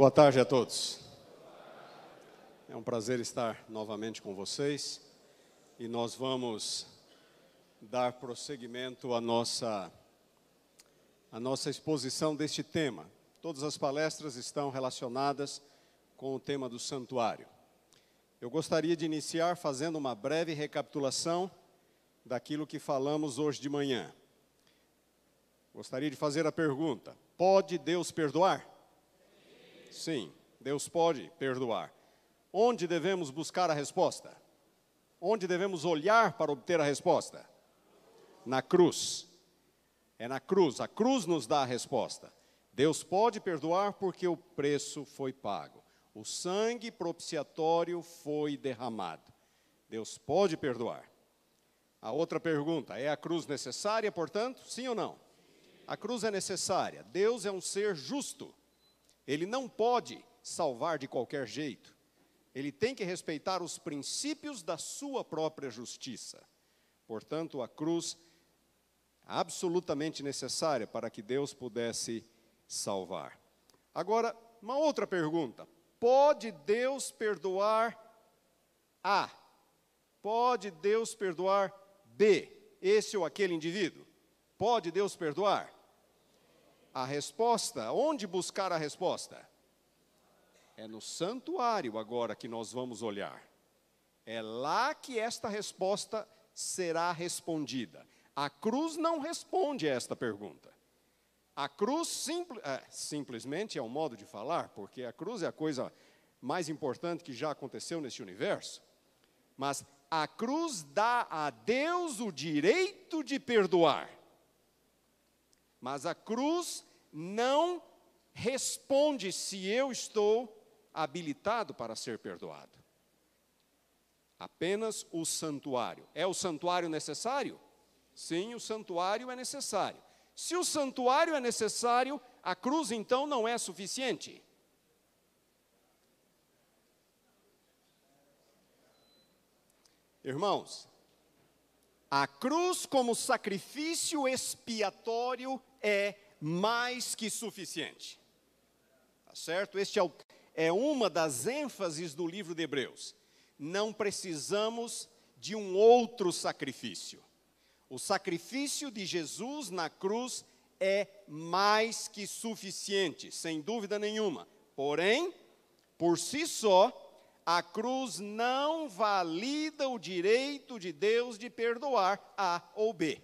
Boa tarde a todos. É um prazer estar novamente com vocês e nós vamos dar prosseguimento à nossa, à nossa exposição deste tema. Todas as palestras estão relacionadas com o tema do santuário. Eu gostaria de iniciar fazendo uma breve recapitulação daquilo que falamos hoje de manhã. Gostaria de fazer a pergunta: pode Deus perdoar? Sim, Deus pode perdoar. Onde devemos buscar a resposta? Onde devemos olhar para obter a resposta? Na cruz. É na cruz. A cruz nos dá a resposta. Deus pode perdoar porque o preço foi pago. O sangue propiciatório foi derramado. Deus pode perdoar. A outra pergunta: é a cruz necessária, portanto? Sim ou não? A cruz é necessária. Deus é um ser justo. Ele não pode salvar de qualquer jeito. Ele tem que respeitar os princípios da sua própria justiça. Portanto, a cruz absolutamente necessária para que Deus pudesse salvar. Agora, uma outra pergunta: pode Deus perdoar A? Pode Deus perdoar B, esse ou aquele indivíduo? Pode Deus perdoar? A resposta, onde buscar a resposta? É no santuário agora que nós vamos olhar. É lá que esta resposta será respondida. A cruz não responde a esta pergunta. A cruz simpl é, simplesmente é um modo de falar, porque a cruz é a coisa mais importante que já aconteceu neste universo. Mas a cruz dá a Deus o direito de perdoar. Mas a cruz não responde se eu estou habilitado para ser perdoado. Apenas o santuário. É o santuário necessário? Sim, o santuário é necessário. Se o santuário é necessário, a cruz então não é suficiente. Irmãos, a cruz como sacrifício expiatório é mais que suficiente. Tá certo? Este é, o, é uma das ênfases do livro de Hebreus. Não precisamos de um outro sacrifício. O sacrifício de Jesus na cruz é mais que suficiente, sem dúvida nenhuma. Porém, por si só, a cruz não valida o direito de Deus de perdoar A ou B.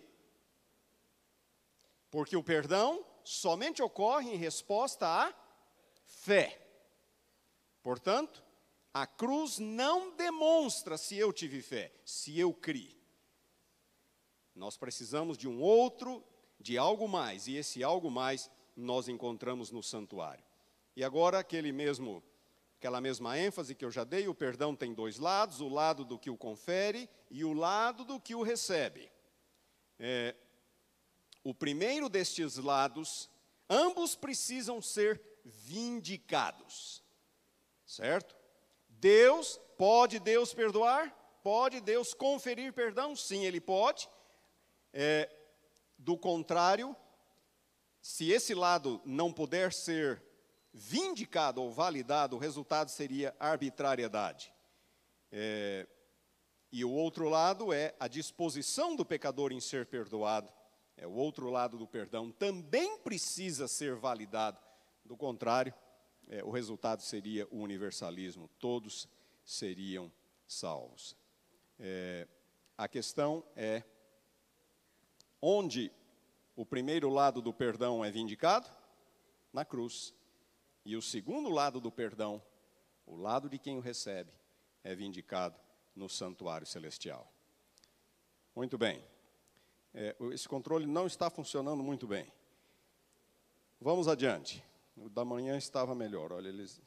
Porque o perdão somente ocorre em resposta à fé. Portanto, a cruz não demonstra se eu tive fé, se eu criei. Nós precisamos de um outro, de algo mais, e esse algo mais nós encontramos no santuário. E agora aquele mesmo aquela mesma ênfase que eu já dei, o perdão tem dois lados, o lado do que o confere e o lado do que o recebe. É, o primeiro destes lados, ambos precisam ser vindicados. Certo? Deus, pode Deus perdoar? Pode Deus conferir perdão? Sim, Ele pode. É, do contrário, se esse lado não puder ser vindicado ou validado, o resultado seria arbitrariedade. É, e o outro lado é a disposição do pecador em ser perdoado é o outro lado do perdão, também precisa ser validado. Do contrário, é, o resultado seria o universalismo, todos seriam salvos. É, a questão é onde o primeiro lado do perdão é vindicado? Na cruz. E o segundo lado do perdão, o lado de quem o recebe, é vindicado no santuário celestial. Muito bem é, esse controle não está funcionando muito bem. Vamos adiante. O da manhã estava melhor, olha, eles.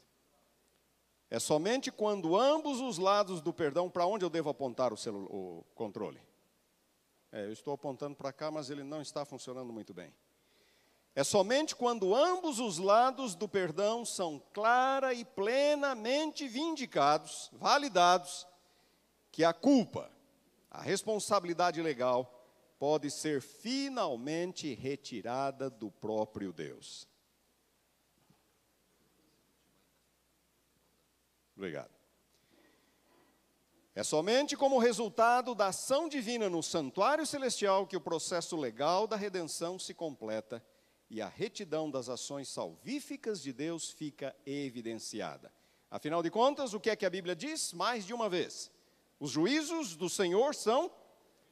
É somente quando ambos os lados do perdão, para onde eu devo apontar o, o controle? É, eu estou apontando para cá, mas ele não está funcionando muito bem. É somente quando ambos os lados do perdão são clara e plenamente vindicados, validados, que a culpa, a responsabilidade legal pode ser finalmente retirada do próprio Deus. Obrigado. É somente como resultado da ação divina no santuário celestial que o processo legal da redenção se completa e a retidão das ações salvíficas de Deus fica evidenciada. Afinal de contas, o que é que a Bíblia diz mais de uma vez? Os juízos do Senhor são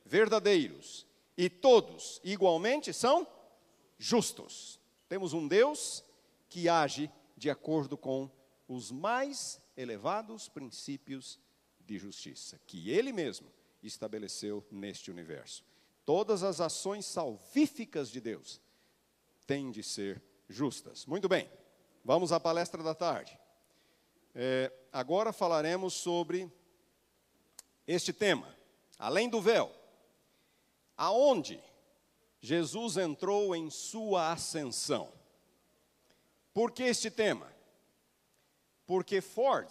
verdadeiros e todos igualmente são justos. Temos um Deus que age de acordo com os mais elevados princípios de justiça que ele mesmo estabeleceu neste universo. Todas as ações salvíficas de Deus têm de ser justas. Muito bem, vamos à palestra da tarde. É, agora falaremos sobre este tema, além do véu aonde Jesus entrou em sua ascensão. Por que este tema? Porque Ford,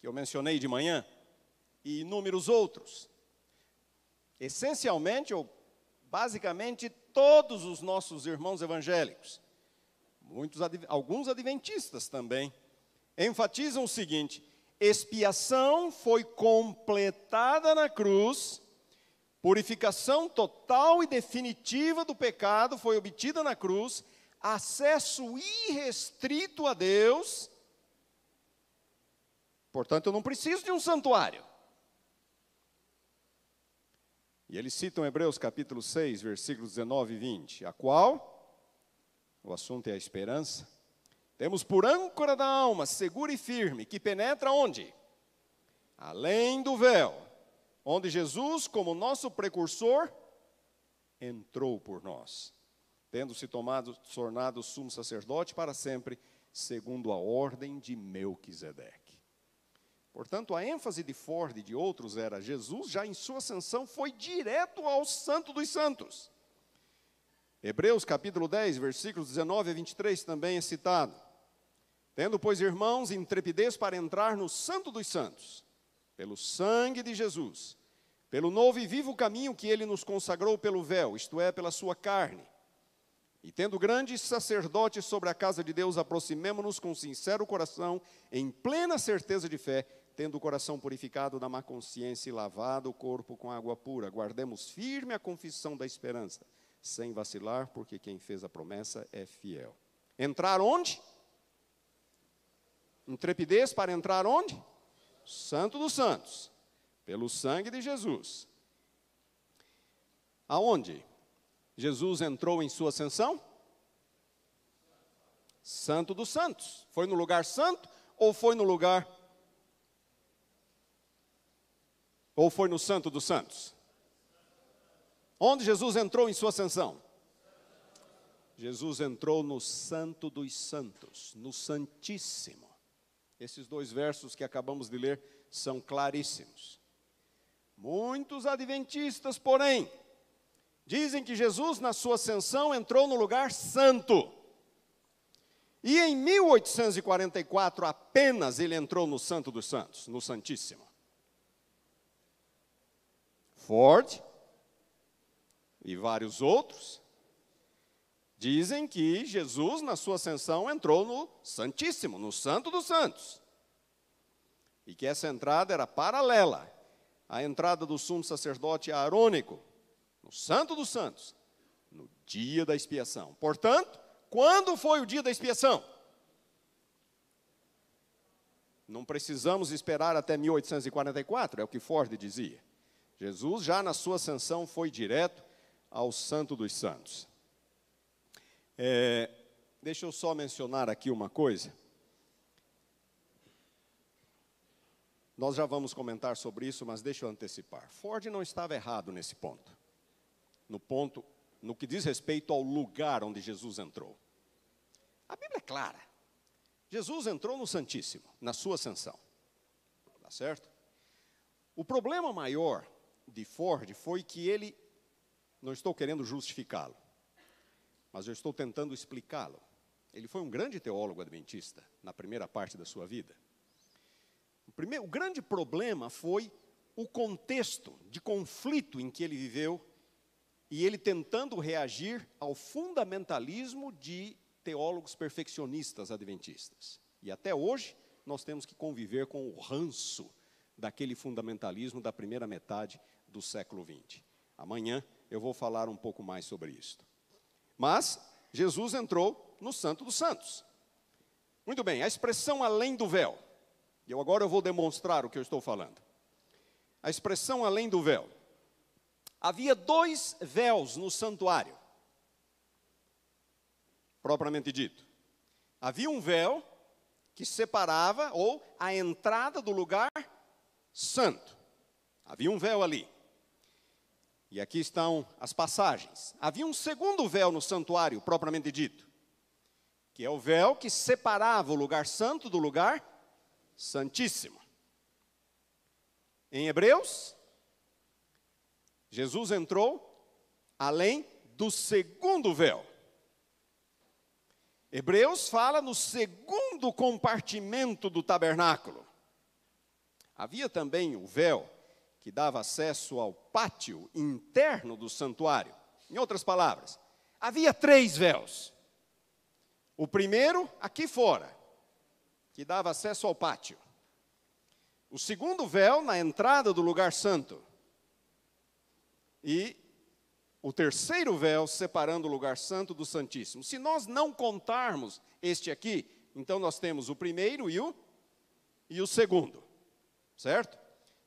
que eu mencionei de manhã, e inúmeros outros, essencialmente ou basicamente todos os nossos irmãos evangélicos, muitos, alguns adventistas também, enfatizam o seguinte: expiação foi completada na cruz Purificação total e definitiva do pecado foi obtida na cruz, acesso irrestrito a Deus. Portanto, eu não preciso de um santuário. E eles citam Hebreus capítulo 6, versículos 19 e 20, a qual o assunto é a esperança. Temos por âncora da alma, segura e firme, que penetra onde? Além do véu, onde Jesus, como nosso precursor, entrou por nós, tendo-se tomado, tornado sumo sacerdote para sempre, segundo a ordem de Melquisedeque. Portanto, a ênfase de Ford e de outros era Jesus, já em sua ascensão, foi direto ao santo dos santos. Hebreus capítulo 10, versículos 19 a 23 também é citado. Tendo, pois, irmãos, intrepidez para entrar no santo dos santos, pelo sangue de Jesus, pelo novo e vivo caminho que ele nos consagrou pelo véu, isto é, pela sua carne. E tendo grande sacerdote sobre a casa de Deus, aproximemo-nos com sincero coração, em plena certeza de fé, tendo o coração purificado da má consciência e lavado o corpo com água pura. Guardemos firme a confissão da esperança, sem vacilar, porque quem fez a promessa é fiel. Entrar onde? Intrepidez para entrar onde? Santo dos Santos, pelo sangue de Jesus. Aonde Jesus entrou em sua ascensão? Santo dos Santos. Foi no lugar santo ou foi no lugar ou foi no Santo dos Santos? Onde Jesus entrou em sua ascensão? Jesus entrou no Santo dos Santos, no Santíssimo. Esses dois versos que acabamos de ler são claríssimos. Muitos adventistas, porém, dizem que Jesus, na sua ascensão, entrou no lugar santo. E em 1844 apenas ele entrou no Santo dos Santos, no Santíssimo. Ford e vários outros Dizem que Jesus, na sua ascensão, entrou no Santíssimo, no Santo dos Santos. E que essa entrada era paralela à entrada do sumo sacerdote Aarônico, no Santo dos Santos, no dia da expiação. Portanto, quando foi o dia da expiação? Não precisamos esperar até 1844, é o que Ford dizia. Jesus, já na sua ascensão, foi direto ao Santo dos Santos. É, deixa eu só mencionar aqui uma coisa. Nós já vamos comentar sobre isso, mas deixa eu antecipar. Ford não estava errado nesse ponto. No ponto, no que diz respeito ao lugar onde Jesus entrou. A Bíblia é clara. Jesus entrou no Santíssimo, na sua ascensão. Tá certo? O problema maior de Ford foi que ele, não estou querendo justificá-lo, mas eu estou tentando explicá-lo. Ele foi um grande teólogo adventista na primeira parte da sua vida. O, primeiro, o grande problema foi o contexto de conflito em que ele viveu e ele tentando reagir ao fundamentalismo de teólogos perfeccionistas adventistas. E até hoje nós temos que conviver com o ranço daquele fundamentalismo da primeira metade do século XX. Amanhã eu vou falar um pouco mais sobre isto. Mas Jesus entrou no Santo dos Santos. Muito bem, a expressão além do véu. E eu agora eu vou demonstrar o que eu estou falando. A expressão além do véu. Havia dois véus no santuário. Propriamente dito. Havia um véu que separava ou a entrada do lugar santo. Havia um véu ali. E aqui estão as passagens. Havia um segundo véu no santuário, propriamente dito, que é o véu que separava o lugar santo do lugar santíssimo. Em Hebreus, Jesus entrou além do segundo véu. Hebreus fala no segundo compartimento do tabernáculo. Havia também o véu que dava acesso ao pátio interno do santuário. Em outras palavras, havia três véus. O primeiro, aqui fora, que dava acesso ao pátio. O segundo véu, na entrada do lugar santo. E o terceiro véu, separando o lugar santo do Santíssimo. Se nós não contarmos este aqui, então nós temos o primeiro e o, e o segundo, certo?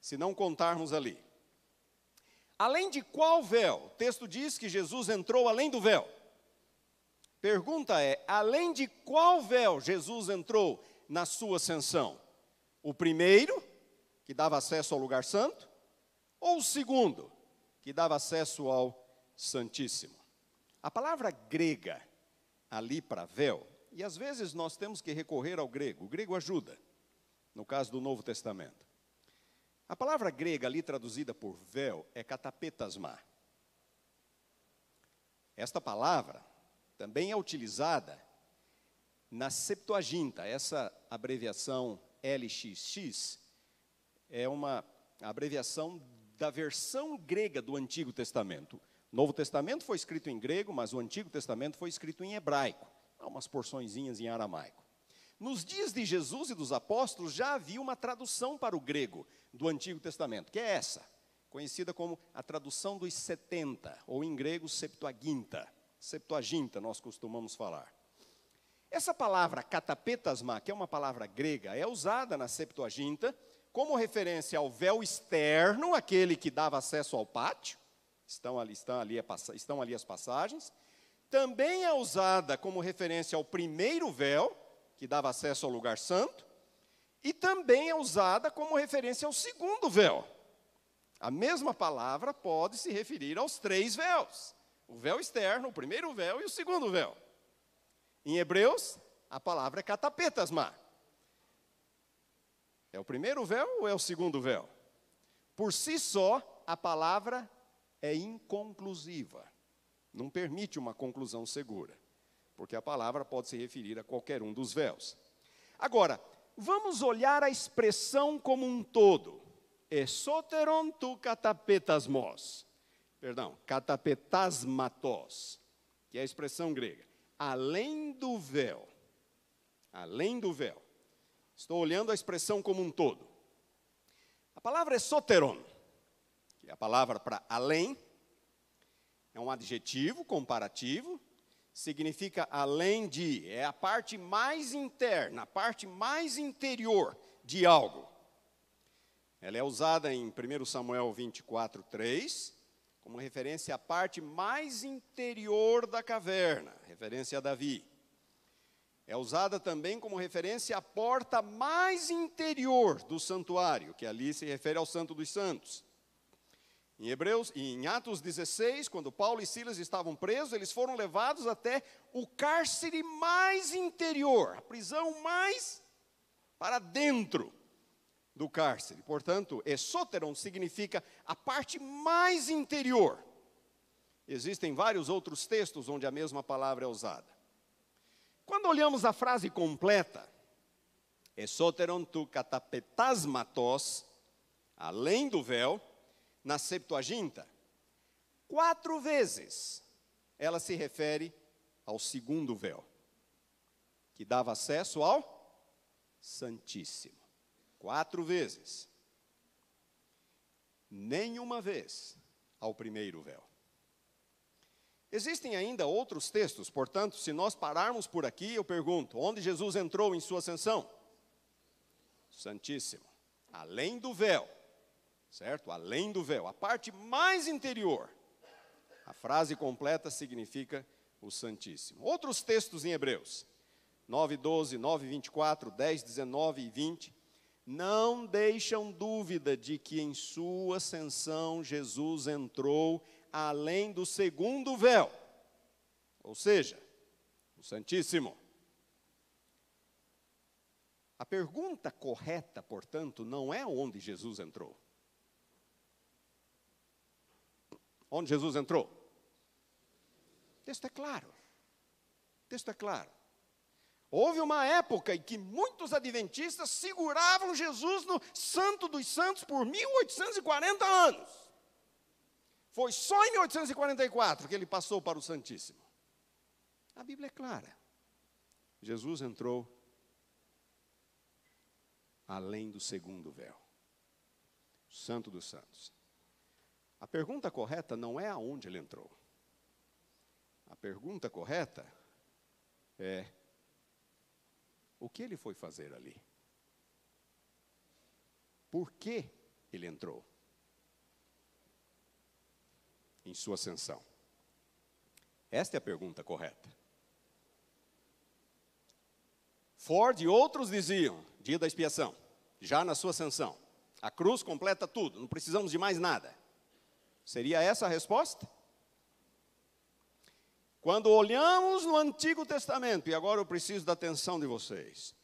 se não contarmos ali. Além de qual véu? O texto diz que Jesus entrou além do véu. Pergunta é: além de qual véu Jesus entrou na sua ascensão? O primeiro, que dava acesso ao lugar santo, ou o segundo, que dava acesso ao Santíssimo? A palavra grega ali para véu, e às vezes nós temos que recorrer ao grego, o grego ajuda, no caso do Novo Testamento. A palavra grega ali traduzida por véu é catapetasma. Esta palavra também é utilizada na Septuaginta, essa abreviação LXX é uma abreviação da versão grega do Antigo Testamento. Novo Testamento foi escrito em grego, mas o Antigo Testamento foi escrito em hebraico, há umas porçõezinhas em aramaico. Nos dias de Jesus e dos apóstolos já havia uma tradução para o grego do Antigo Testamento, que é essa, conhecida como a tradução dos 70, ou em grego Septuaginta. Septuaginta nós costumamos falar. Essa palavra catapetasma, que é uma palavra grega, é usada na Septuaginta como referência ao véu externo, aquele que dava acesso ao pátio. Estão ali, estão ali, estão ali as passagens. Também é usada como referência ao primeiro véu, que dava acesso ao lugar santo, e também é usada como referência ao segundo véu. A mesma palavra pode se referir aos três véus: o véu externo, o primeiro véu e o segundo véu. Em Hebreus, a palavra é catapetasma. É o primeiro véu ou é o segundo véu? Por si só, a palavra é inconclusiva. Não permite uma conclusão segura porque a palavra pode se referir a qualquer um dos véus. Agora, vamos olhar a expressão como um todo. Esoteron tu catapetasmos. Perdão, catapetasmatos, que é a expressão grega. Além do véu. Além do véu. Estou olhando a expressão como um todo. A palavra esoteron, que é a palavra para além, é um adjetivo comparativo significa além de, é a parte mais interna, a parte mais interior de algo. Ela é usada em 1 Samuel 24, 3, como referência à parte mais interior da caverna, referência a Davi. É usada também como referência à porta mais interior do santuário, que ali se refere ao Santo dos Santos. Em Hebreus, em Atos 16, quando Paulo e Silas estavam presos, eles foram levados até o cárcere mais interior, a prisão mais para dentro do cárcere. Portanto, esoteron significa a parte mais interior. Existem vários outros textos onde a mesma palavra é usada. Quando olhamos a frase completa, exóteron tu catapetasmatos, além do véu, na Septuaginta, quatro vezes ela se refere ao segundo véu, que dava acesso ao Santíssimo. Quatro vezes. Nenhuma vez ao primeiro véu. Existem ainda outros textos, portanto, se nós pararmos por aqui, eu pergunto: onde Jesus entrou em sua ascensão? Santíssimo. Além do véu, certo? Além do véu, a parte mais interior. A frase completa significa o Santíssimo. Outros textos em Hebreus, 9, 12, 9, 24, 10, 19 e 20, não deixam dúvida de que em sua ascensão Jesus entrou além do segundo véu, ou seja, o Santíssimo. A pergunta correta, portanto, não é onde Jesus entrou. onde Jesus entrou. O texto é claro. O texto é claro. Houve uma época em que muitos adventistas seguravam Jesus no Santo dos Santos por 1840 anos. Foi só em 1844 que ele passou para o Santíssimo. A Bíblia é clara. Jesus entrou além do segundo véu Santo dos Santos. A pergunta correta não é aonde ele entrou. A pergunta correta é o que ele foi fazer ali? Por que ele entrou em sua ascensão? Esta é a pergunta correta. Ford e outros diziam, dia da expiação, já na sua ascensão, a cruz completa tudo, não precisamos de mais nada. Seria essa a resposta? Quando olhamos no Antigo Testamento, e agora eu preciso da atenção de vocês,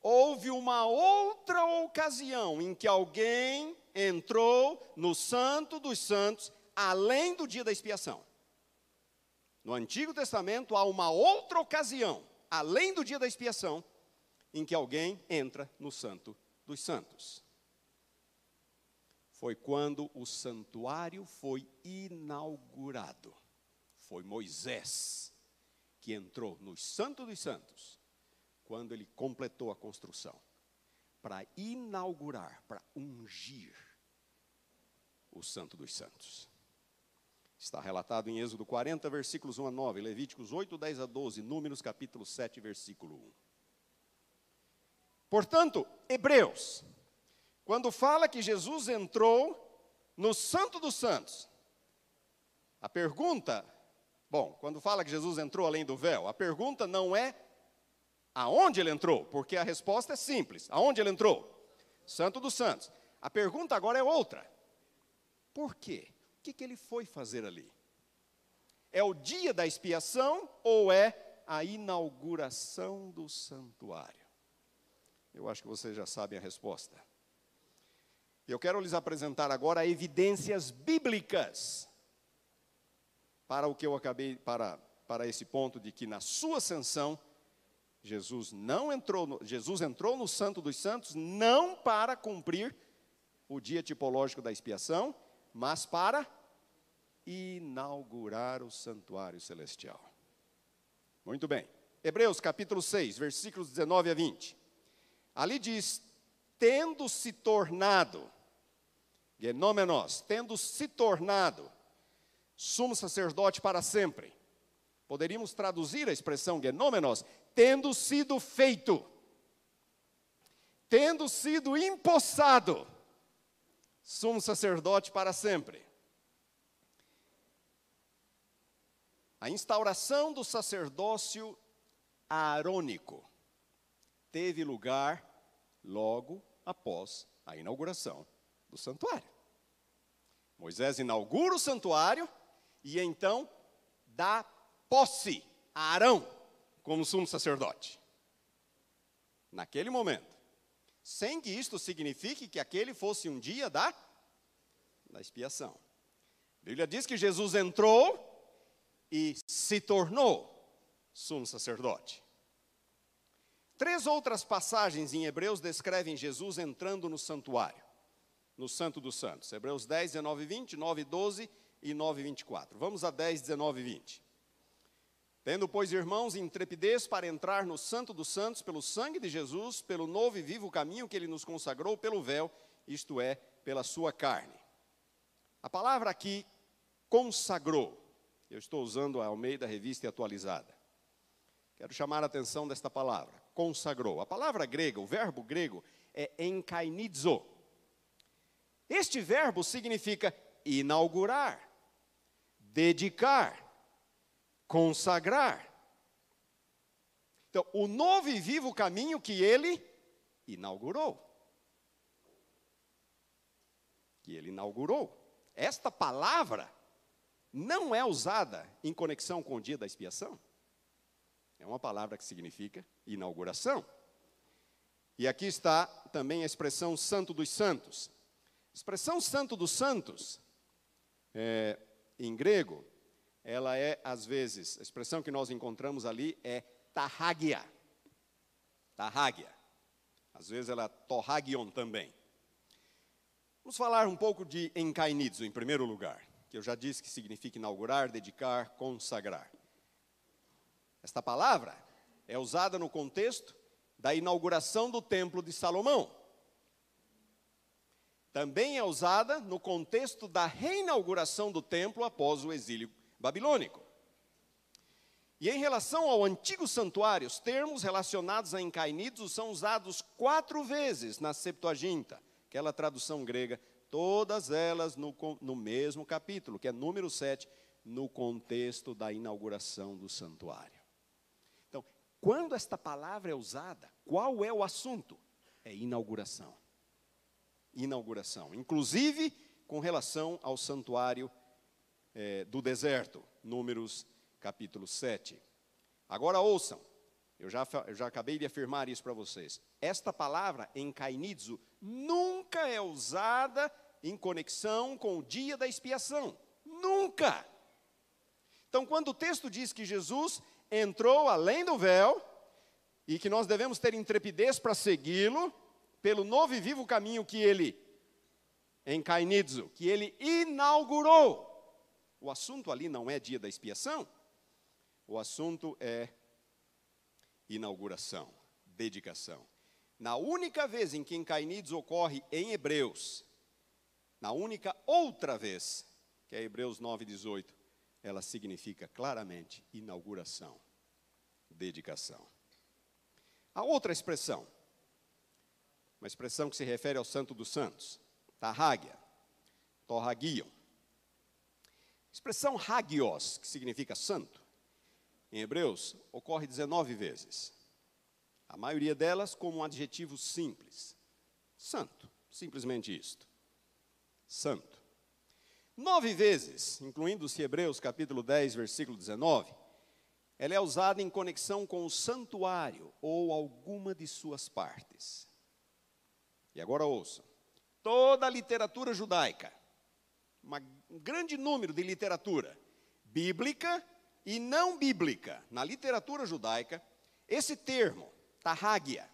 houve uma outra ocasião em que alguém entrou no Santo dos Santos, além do dia da expiação. No Antigo Testamento há uma outra ocasião, além do dia da expiação, em que alguém entra no Santo dos Santos foi quando o santuário foi inaugurado. Foi Moisés que entrou no Santo dos Santos quando ele completou a construção para inaugurar, para ungir o Santo dos Santos. Está relatado em Êxodo 40, versículos 1 a 9, Levíticos 8, 10 a 12, Números capítulo 7, versículo 1. Portanto, Hebreus, quando fala que Jesus entrou no Santo dos Santos. A pergunta, bom, quando fala que Jesus entrou além do véu, a pergunta não é aonde ele entrou, porque a resposta é simples: aonde ele entrou? Santo dos Santos. A pergunta agora é outra: por quê? O que, que ele foi fazer ali? É o dia da expiação ou é a inauguração do santuário? Eu acho que vocês já sabem a resposta. Eu quero lhes apresentar agora evidências bíblicas para o que eu acabei para para esse ponto de que na sua ascensão Jesus não entrou no, Jesus entrou no Santo dos Santos não para cumprir o dia tipológico da expiação, mas para inaugurar o santuário celestial. Muito bem. Hebreus capítulo 6, versículos 19 a 20. Ali diz: tendo se tornado Genomenos, é tendo se tornado sumo sacerdote para sempre. Poderíamos traduzir a expressão genomenos, é tendo sido feito, tendo sido empossado, sumo sacerdote para sempre. A instauração do sacerdócio aarônico teve lugar logo após a inauguração do santuário. Moisés inaugura o santuário e então dá posse a Arão como sumo sacerdote. Naquele momento. Sem que isto signifique que aquele fosse um dia da, da expiação. A Bíblia diz que Jesus entrou e se tornou sumo sacerdote. Três outras passagens em Hebreus descrevem Jesus entrando no santuário no Santo dos Santos. Hebreus 10, 19 20, 9 e 12 e 9 24. Vamos a 10, 19 e 20. Tendo, pois, irmãos, intrepidez para entrar no Santo dos Santos pelo sangue de Jesus, pelo novo e vivo caminho que ele nos consagrou pelo véu, isto é, pela sua carne. A palavra aqui, consagrou, eu estou usando a Almeida Revista e Atualizada. Quero chamar a atenção desta palavra, consagrou. A palavra grega, o verbo grego é enkainizo, este verbo significa inaugurar, dedicar, consagrar. Então, o novo e vivo caminho que ele inaugurou. Que ele inaugurou. Esta palavra não é usada em conexão com o dia da expiação. É uma palavra que significa inauguração. E aqui está também a expressão santo dos santos expressão santo dos santos, é, em grego, ela é, às vezes, a expressão que nós encontramos ali é tarragia. Tarragia. Às vezes ela é torragion também. Vamos falar um pouco de encainizo, em primeiro lugar, que eu já disse que significa inaugurar, dedicar, consagrar. Esta palavra é usada no contexto da inauguração do Templo de Salomão. Também é usada no contexto da reinauguração do templo após o exílio babilônico. E em relação ao antigo santuário, os termos relacionados a encainidos são usados quatro vezes na Septuaginta, aquela tradução grega, todas elas no, no mesmo capítulo, que é número 7, no contexto da inauguração do santuário. Então, quando esta palavra é usada, qual é o assunto? É inauguração inauguração, inclusive com relação ao santuário é, do deserto, Números capítulo 7. Agora ouçam, eu já, eu já acabei de afirmar isso para vocês. Esta palavra em Kainizu nunca é usada em conexão com o dia da expiação. Nunca! Então, quando o texto diz que Jesus entrou além do véu e que nós devemos ter intrepidez para segui-lo, pelo novo e vivo caminho que ele, em Kainitsu, que ele inaugurou. O assunto ali não é dia da expiação, o assunto é inauguração, dedicação. Na única vez em que em Kainitsu ocorre em Hebreus, na única outra vez, que é Hebreus 9, 18, ela significa claramente inauguração, dedicação. A outra expressão, uma expressão que se refere ao santo dos santos, tarrágia, torragion. Expressão hagios, que significa santo, em hebreus, ocorre 19 vezes. A maioria delas como um adjetivo simples. Santo, simplesmente isto. Santo. Nove vezes, incluindo-se Hebreus capítulo 10, versículo 19, ela é usada em conexão com o santuário ou alguma de suas partes. E agora ouça: toda a literatura judaica, um grande número de literatura bíblica e não bíblica, na literatura judaica, esse termo, tarrágia,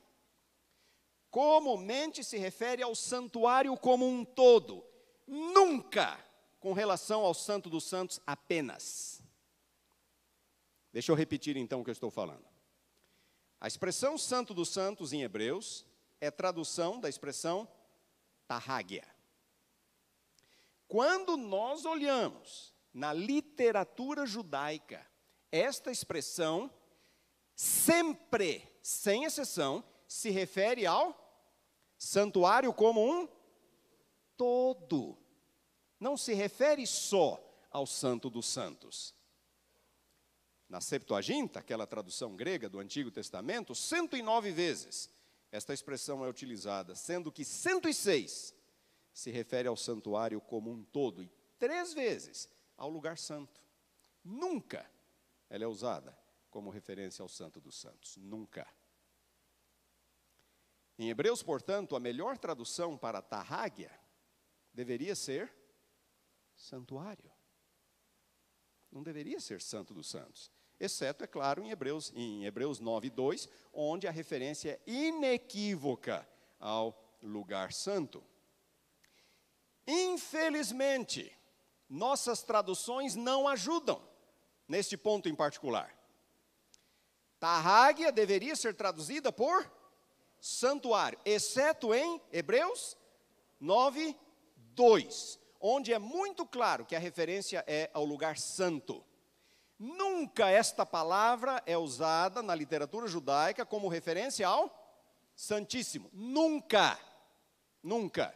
comumente se refere ao santuário como um todo, nunca com relação ao Santo dos Santos apenas. Deixa eu repetir então o que eu estou falando. A expressão Santo dos Santos em Hebreus é tradução da expressão tarráguia. Quando nós olhamos na literatura judaica, esta expressão sempre, sem exceção, se refere ao santuário como um todo. Não se refere só ao Santo dos Santos. Na Septuaginta, aquela tradução grega do Antigo Testamento, 109 vezes esta expressão é utilizada, sendo que 106 se refere ao santuário como um todo e três vezes ao lugar santo. Nunca ela é usada como referência ao Santo dos Santos. Nunca. Em Hebreus, portanto, a melhor tradução para Tarráguia deveria ser santuário. Não deveria ser Santo dos Santos. Exceto, é claro, em Hebreus, em Hebreus 9, 2, onde a referência é inequívoca ao lugar santo. Infelizmente, nossas traduções não ajudam neste ponto em particular. Tarráguia deveria ser traduzida por santuário, exceto em Hebreus 9, 2, onde é muito claro que a referência é ao lugar santo. Nunca esta palavra é usada na literatura judaica como referência ao Santíssimo. Nunca. Nunca.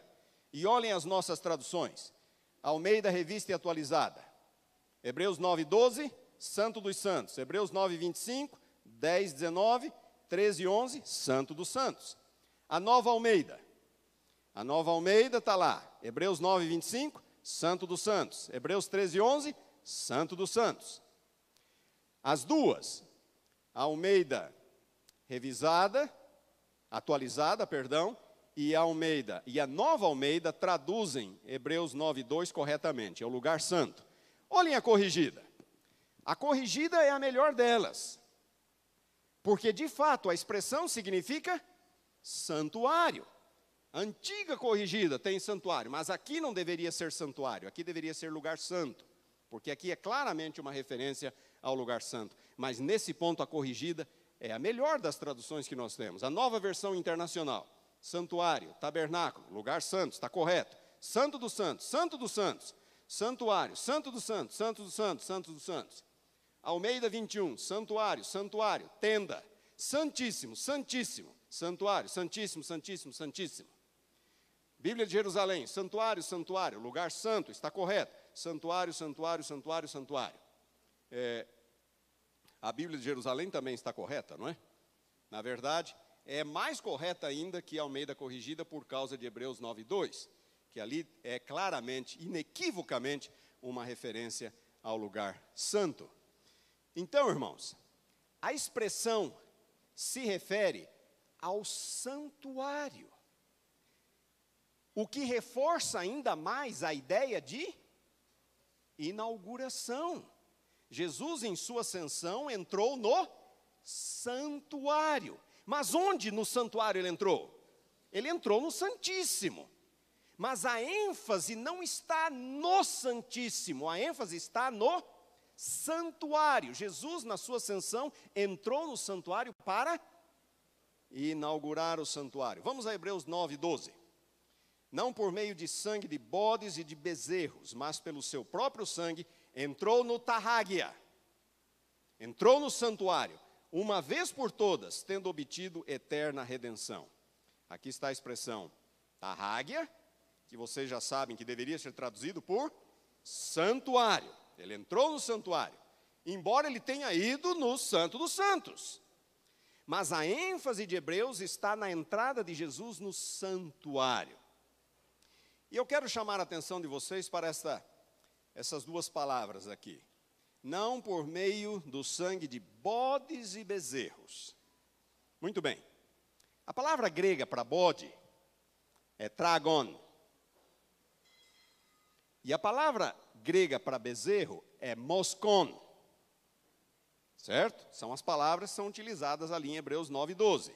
E olhem as nossas traduções. Almeida Revista e Atualizada. Hebreus 9, 12, Santo dos Santos. Hebreus 9, 25, 10, 9:25, 10:19, 11, Santo dos Santos. A Nova Almeida. A Nova Almeida está lá. Hebreus 9, 25, Santo dos Santos. Hebreus 13, 11, Santo dos Santos. As duas, a Almeida revisada, atualizada, perdão, e a Almeida e a Nova Almeida traduzem Hebreus 9:2 corretamente, é o lugar santo. Olhem a corrigida. A corrigida é a melhor delas. Porque de fato a expressão significa santuário. A antiga corrigida tem santuário, mas aqui não deveria ser santuário, aqui deveria ser lugar santo, porque aqui é claramente uma referência ao lugar santo. Mas nesse ponto, a corrigida é a melhor das traduções que nós temos. A nova versão internacional: santuário, tabernáculo, lugar santo, está correto. Santo dos santos, santo dos santos, santuário, santo dos santos, santo dos santos, santo dos santos. Almeida 21, santuário, santuário, tenda, santíssimo, santíssimo, santuário, santíssimo, santíssimo, santíssimo. Bíblia de Jerusalém, santuário, santuário, lugar santo, está correto. Santuário, santuário, santuário, santuário. É, a Bíblia de Jerusalém também está correta, não é? Na verdade, é mais correta ainda que a Almeida Corrigida por causa de Hebreus 9, 2, que ali é claramente, inequivocamente, uma referência ao lugar santo. Então, irmãos, a expressão se refere ao santuário, o que reforça ainda mais a ideia de inauguração. Jesus, em sua ascensão, entrou no santuário. Mas onde no santuário ele entrou? Ele entrou no Santíssimo. Mas a ênfase não está no Santíssimo, a ênfase está no santuário. Jesus, na sua ascensão, entrou no santuário para inaugurar o santuário. Vamos a Hebreus 9, 12. Não por meio de sangue de bodes e de bezerros, mas pelo seu próprio sangue entrou no Tarráguia, entrou no santuário, uma vez por todas, tendo obtido eterna redenção. Aqui está a expressão Tarráguia, que vocês já sabem que deveria ser traduzido por santuário. Ele entrou no santuário, embora ele tenha ido no Santo dos Santos. Mas a ênfase de Hebreus está na entrada de Jesus no santuário. E eu quero chamar a atenção de vocês para esta essas duas palavras aqui. Não por meio do sangue de bodes e bezerros. Muito bem. A palavra grega para bode é tragon. E a palavra grega para bezerro é moscon. Certo? São as palavras que são utilizadas ali em Hebreus 9, 12.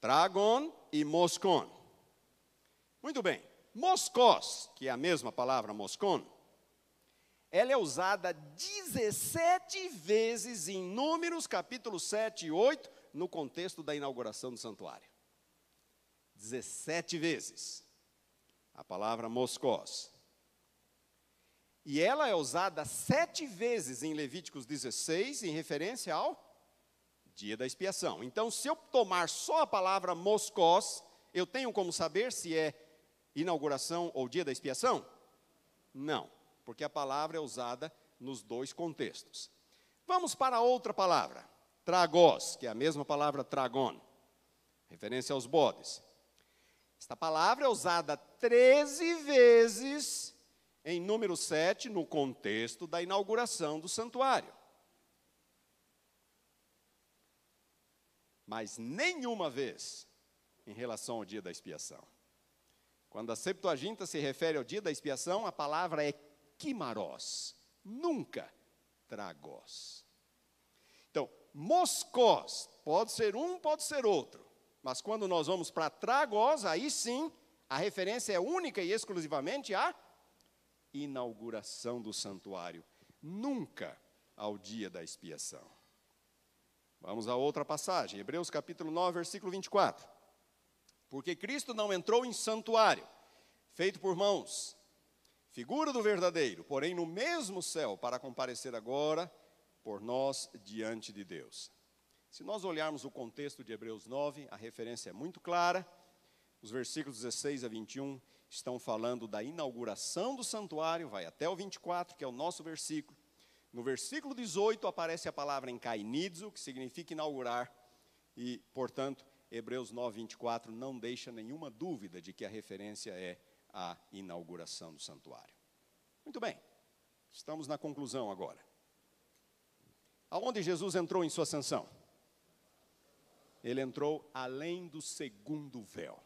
Tragon e moscon. Muito bem. Moscos, que é a mesma palavra moscon, ela é usada 17 vezes em Números, capítulo 7 e 8, no contexto da inauguração do santuário. 17 vezes. A palavra moscós. E ela é usada sete vezes em Levíticos 16, em referência ao dia da expiação. Então, se eu tomar só a palavra moscós, eu tenho como saber se é inauguração ou dia da expiação? Não porque a palavra é usada nos dois contextos. Vamos para outra palavra, tragos, que é a mesma palavra tragon, referência aos bodes. Esta palavra é usada 13 vezes em número 7, no contexto da inauguração do santuário. Mas nenhuma vez em relação ao dia da expiação. Quando a Septuaginta se refere ao dia da expiação, a palavra é Quimarós, nunca Tragós. Então, Moscós, pode ser um, pode ser outro. Mas quando nós vamos para Tragós, aí sim, a referência é única e exclusivamente à inauguração do santuário, nunca ao dia da expiação. Vamos a outra passagem, Hebreus capítulo 9, versículo 24. Porque Cristo não entrou em santuário feito por mãos, figura do verdadeiro, porém no mesmo céu, para comparecer agora por nós diante de Deus. Se nós olharmos o contexto de Hebreus 9, a referência é muito clara. Os versículos 16 a 21 estão falando da inauguração do santuário, vai até o 24, que é o nosso versículo. No versículo 18 aparece a palavra encainizo, que significa inaugurar, e, portanto, Hebreus 9, 24 não deixa nenhuma dúvida de que a referência é a inauguração do santuário. Muito bem, estamos na conclusão agora. Aonde Jesus entrou em sua ascensão? Ele entrou além do segundo véu.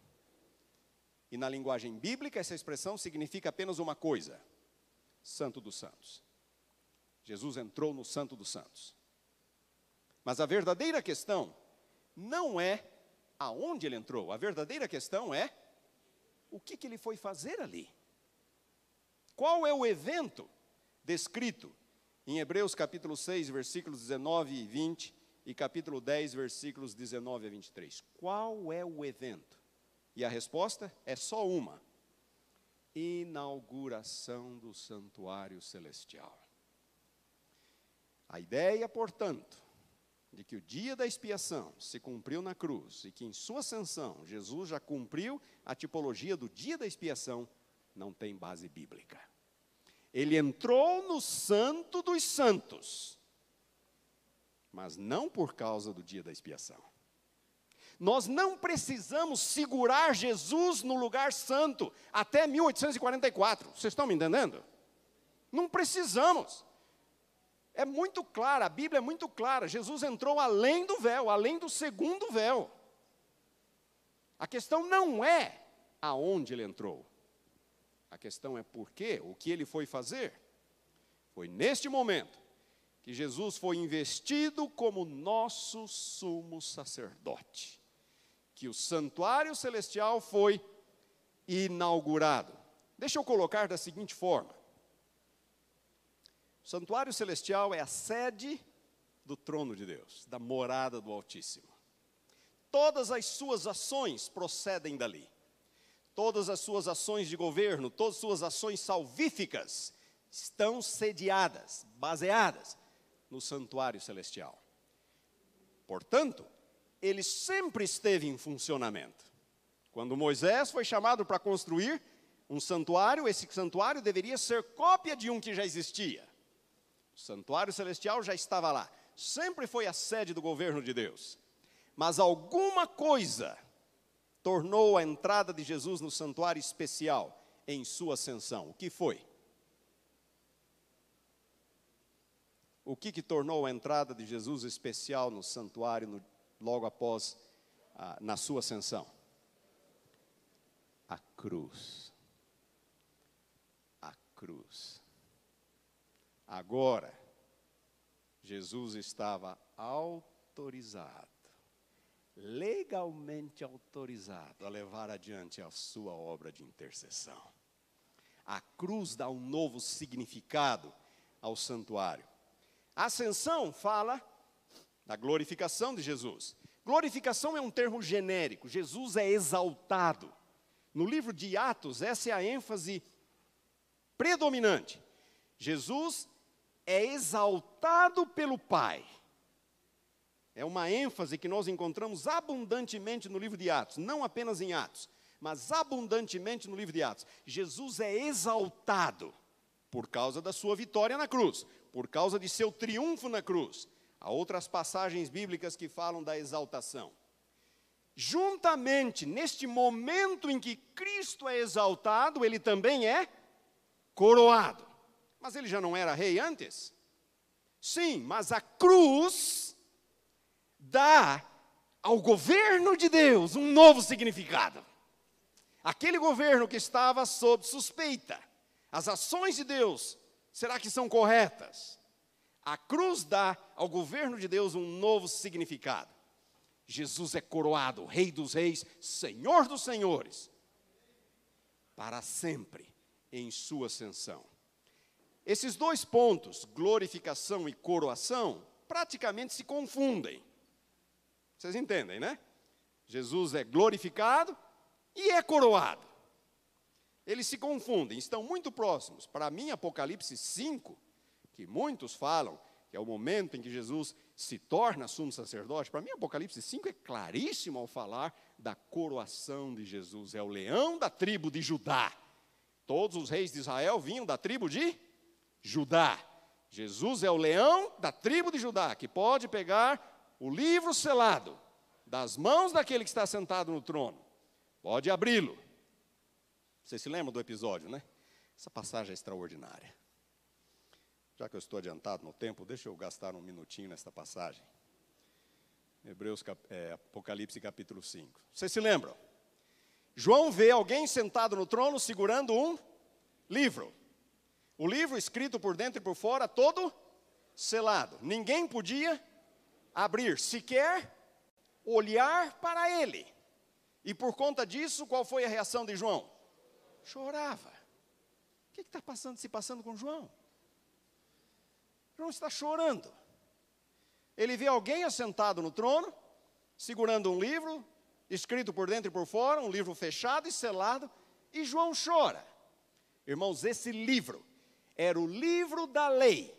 E na linguagem bíblica, essa expressão significa apenas uma coisa: Santo dos Santos. Jesus entrou no Santo dos Santos. Mas a verdadeira questão não é aonde ele entrou, a verdadeira questão é o que, que ele foi fazer ali. Qual é o evento descrito em Hebreus capítulo 6, versículos 19 e 20 e capítulo 10, versículos 19 a 23? Qual é o evento? E a resposta é só uma: inauguração do santuário celestial. A ideia, portanto, de que o dia da expiação se cumpriu na cruz e que em sua ascensão Jesus já cumpriu a tipologia do dia da expiação, não tem base bíblica. Ele entrou no santo dos santos, mas não por causa do dia da expiação. Nós não precisamos segurar Jesus no lugar santo até 1844. Vocês estão me entendendo? Não precisamos. É muito clara, a Bíblia é muito clara. Jesus entrou além do véu, além do segundo véu. A questão não é aonde ele entrou. A questão é por quê, o que ele foi fazer. Foi neste momento que Jesus foi investido como nosso sumo sacerdote, que o santuário celestial foi inaugurado. Deixa eu colocar da seguinte forma: o santuário celestial é a sede do trono de Deus, da morada do Altíssimo. Todas as suas ações procedem dali. Todas as suas ações de governo, todas as suas ações salvíficas estão sediadas, baseadas no santuário celestial. Portanto, ele sempre esteve em funcionamento. Quando Moisés foi chamado para construir um santuário, esse santuário deveria ser cópia de um que já existia. O santuário celestial já estava lá, sempre foi a sede do governo de Deus. Mas alguma coisa tornou a entrada de Jesus no santuário especial em sua ascensão. O que foi? O que, que tornou a entrada de Jesus especial no santuário no, logo após ah, na sua ascensão? A cruz. A cruz. Agora, Jesus estava autorizado, legalmente autorizado, a levar adiante a sua obra de intercessão. A cruz dá um novo significado ao santuário. A ascensão fala da glorificação de Jesus. Glorificação é um termo genérico, Jesus é exaltado. No livro de Atos, essa é a ênfase predominante. Jesus é exaltado pelo Pai. É uma ênfase que nós encontramos abundantemente no livro de Atos, não apenas em Atos, mas abundantemente no livro de Atos. Jesus é exaltado por causa da sua vitória na cruz, por causa de seu triunfo na cruz. Há outras passagens bíblicas que falam da exaltação. Juntamente, neste momento em que Cristo é exaltado, ele também é coroado. Mas ele já não era rei antes? Sim, mas a cruz dá ao governo de Deus um novo significado. Aquele governo que estava sob suspeita, as ações de Deus, será que são corretas? A cruz dá ao governo de Deus um novo significado. Jesus é coroado, Rei dos Reis, Senhor dos Senhores, para sempre em sua ascensão. Esses dois pontos, glorificação e coroação, praticamente se confundem. Vocês entendem, né? Jesus é glorificado e é coroado. Eles se confundem, estão muito próximos. Para mim, Apocalipse 5, que muitos falam que é o momento em que Jesus se torna sumo sacerdote, para mim, Apocalipse 5 é claríssimo ao falar da coroação de Jesus. É o leão da tribo de Judá. Todos os reis de Israel vinham da tribo de Judá. Jesus é o leão da tribo de Judá, que pode pegar o livro selado das mãos daquele que está sentado no trono. Pode abri-lo. Vocês se lembram do episódio, né? Essa passagem é extraordinária. Já que eu estou adiantado no tempo, deixa eu gastar um minutinho nesta passagem. Hebreus, é, Apocalipse capítulo 5. Vocês se lembram? João vê alguém sentado no trono segurando um livro. O livro escrito por dentro e por fora, todo selado. Ninguém podia abrir, sequer olhar para ele. E por conta disso, qual foi a reação de João? Chorava. O que é está passando, se passando com João? João está chorando. Ele vê alguém assentado no trono, segurando um livro, escrito por dentro e por fora, um livro fechado e selado, e João chora. Irmãos, esse livro era o livro da lei.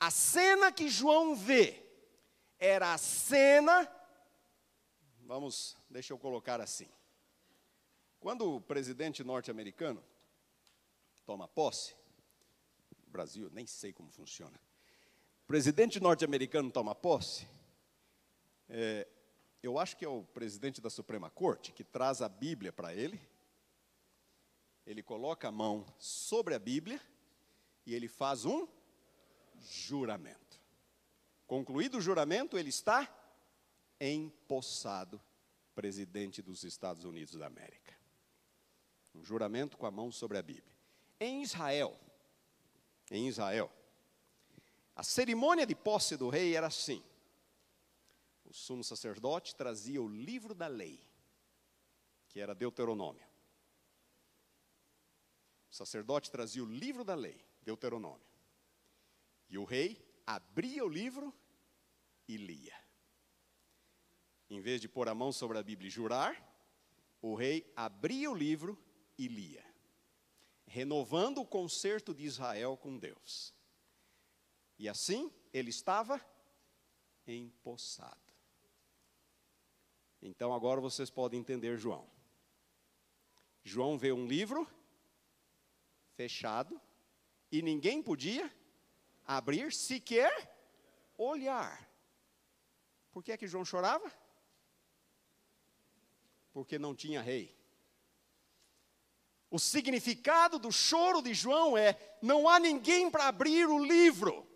A cena que João vê era a cena. Vamos, deixa eu colocar assim. Quando o presidente norte-americano toma posse, Brasil, nem sei como funciona. O presidente norte-americano toma posse, é, eu acho que é o presidente da Suprema Corte que traz a Bíblia para ele. Ele coloca a mão sobre a Bíblia e ele faz um juramento. Concluído o juramento, ele está empossado presidente dos Estados Unidos da América. Um juramento com a mão sobre a Bíblia. Em Israel, em Israel, a cerimônia de posse do rei era assim: o sumo sacerdote trazia o livro da lei, que era Deuteronômio. O sacerdote trazia o livro da lei. Deuteronômio. E o rei abria o livro e lia. Em vez de pôr a mão sobre a Bíblia e jurar, o rei abria o livro e lia, renovando o concerto de Israel com Deus. E assim ele estava empossado. Então agora vocês podem entender João. João vê um livro fechado, e ninguém podia abrir, sequer olhar. Por que é que João chorava? Porque não tinha rei. O significado do choro de João é: não há ninguém para abrir o livro,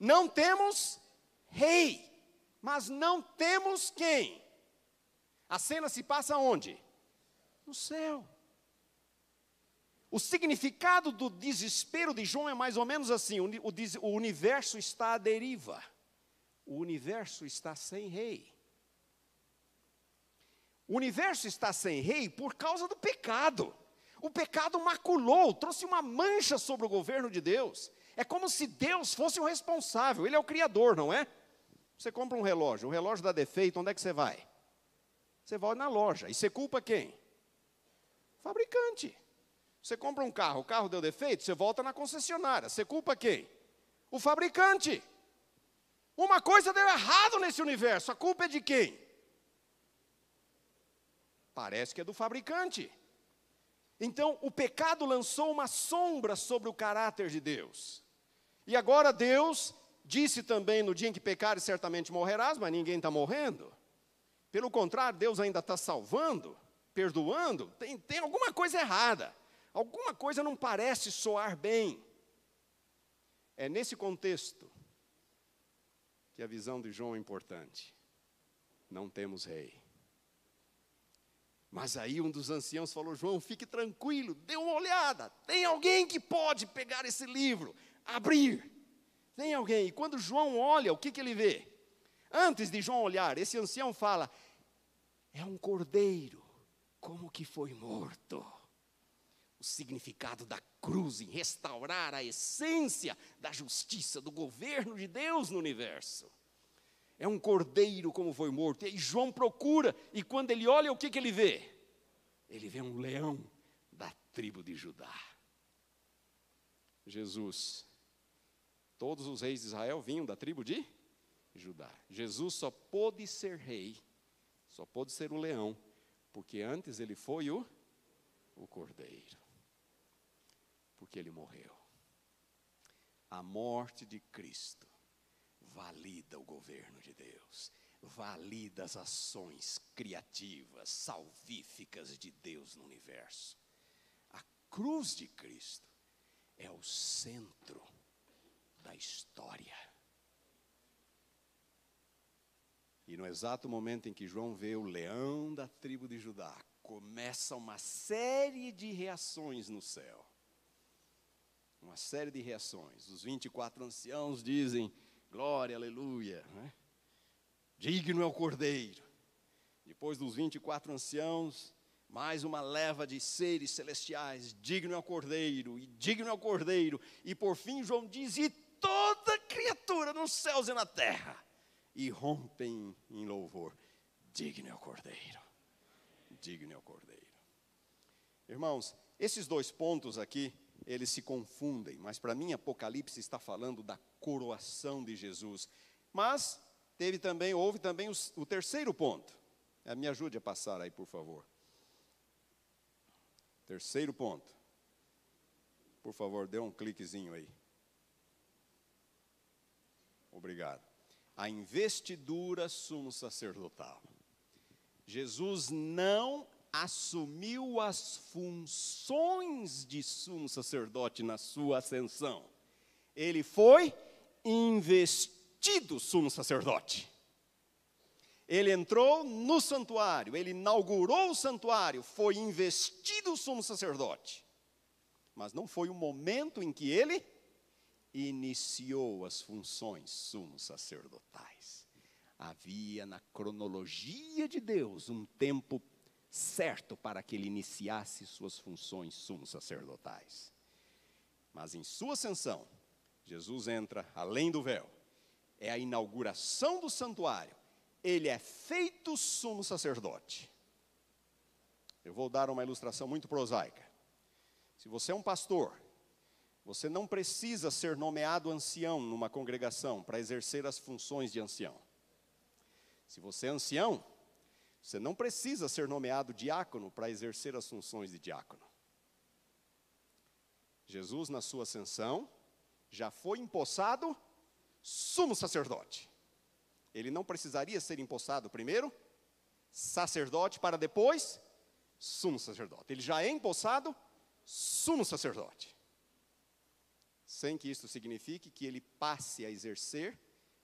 não temos rei, mas não temos quem. A cena se passa onde? No céu. O significado do desespero de João é mais ou menos assim: o universo está à deriva, o universo está sem rei. O universo está sem rei por causa do pecado. O pecado maculou, trouxe uma mancha sobre o governo de Deus. É como se Deus fosse o responsável, Ele é o Criador, não é? Você compra um relógio, o relógio dá defeito, onde é que você vai? Você vai na loja e você culpa quem? O fabricante. Você compra um carro, o carro deu defeito, você volta na concessionária. Você culpa quem? O fabricante. Uma coisa deu errado nesse universo, a culpa é de quem? Parece que é do fabricante. Então, o pecado lançou uma sombra sobre o caráter de Deus. E agora Deus disse também: no dia em que pecares, certamente morrerás, mas ninguém está morrendo. Pelo contrário, Deus ainda está salvando, perdoando. Tem, tem alguma coisa errada. Alguma coisa não parece soar bem. É nesse contexto que a visão de João é importante. Não temos rei. Mas aí um dos anciãos falou: João, fique tranquilo, dê uma olhada. Tem alguém que pode pegar esse livro, abrir. Tem alguém. E quando João olha, o que, que ele vê? Antes de João olhar, esse ancião fala: É um cordeiro, como que foi morto o significado da cruz em restaurar a essência da justiça, do governo de Deus no universo. É um cordeiro como foi morto. E João procura, e quando ele olha, o que, que ele vê? Ele vê um leão da tribo de Judá. Jesus, todos os reis de Israel vinham da tribo de Judá. Jesus só pôde ser rei, só pôde ser o leão, porque antes ele foi o, o cordeiro. Porque ele morreu. A morte de Cristo valida o governo de Deus, valida as ações criativas, salvíficas de Deus no universo. A cruz de Cristo é o centro da história. E no exato momento em que João vê o leão da tribo de Judá, começa uma série de reações no céu uma série de reações. Os 24 anciãos dizem: Glória, aleluia. Né? Digno é o cordeiro. Depois dos 24 anciãos, mais uma leva de seres celestiais: Digno é o cordeiro, e digno é o cordeiro. E por fim, João diz: E toda criatura nos céus e na terra. E rompem em louvor: Digno é o cordeiro. Digno é o cordeiro. Irmãos, esses dois pontos aqui eles se confundem, mas para mim Apocalipse está falando da coroação de Jesus. Mas teve também, houve também os, o terceiro ponto. Eh, me ajude a passar aí, por favor. Terceiro ponto. Por favor, dê um cliquezinho aí. Obrigado. A investidura sumo sacerdotal. Jesus não assumiu as funções de sumo sacerdote na sua ascensão. Ele foi investido sumo sacerdote. Ele entrou no santuário, ele inaugurou o santuário, foi investido sumo sacerdote. Mas não foi o momento em que ele iniciou as funções sumo sacerdotais. Havia na cronologia de Deus um tempo certo para que ele iniciasse suas funções sumo sacerdotais. Mas em sua ascensão, Jesus entra além do véu. É a inauguração do santuário. Ele é feito sumo sacerdote. Eu vou dar uma ilustração muito prosaica. Se você é um pastor, você não precisa ser nomeado ancião numa congregação para exercer as funções de ancião. Se você é ancião, você não precisa ser nomeado diácono para exercer as funções de diácono. Jesus, na sua ascensão, já foi empossado sumo sacerdote. Ele não precisaria ser empossado primeiro sacerdote para depois sumo sacerdote. Ele já é empossado sumo sacerdote. Sem que isso signifique que ele passe a exercer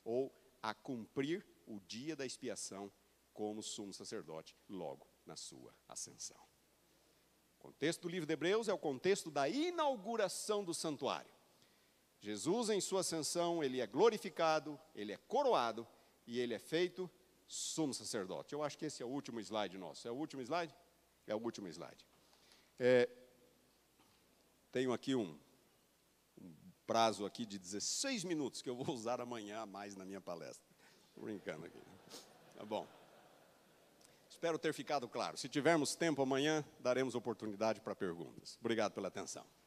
ou a cumprir o dia da expiação como sumo sacerdote logo na sua ascensão. O contexto do livro de Hebreus é o contexto da inauguração do santuário. Jesus, em sua ascensão, ele é glorificado, ele é coroado e ele é feito sumo sacerdote. Eu acho que esse é o último slide nosso. É o último slide? É o último slide. É, tenho aqui um, um, prazo aqui de 16 minutos que eu vou usar amanhã mais na minha palestra. brincando aqui. Né? Tá bom. Espero ter ficado claro. Se tivermos tempo amanhã, daremos oportunidade para perguntas. Obrigado pela atenção.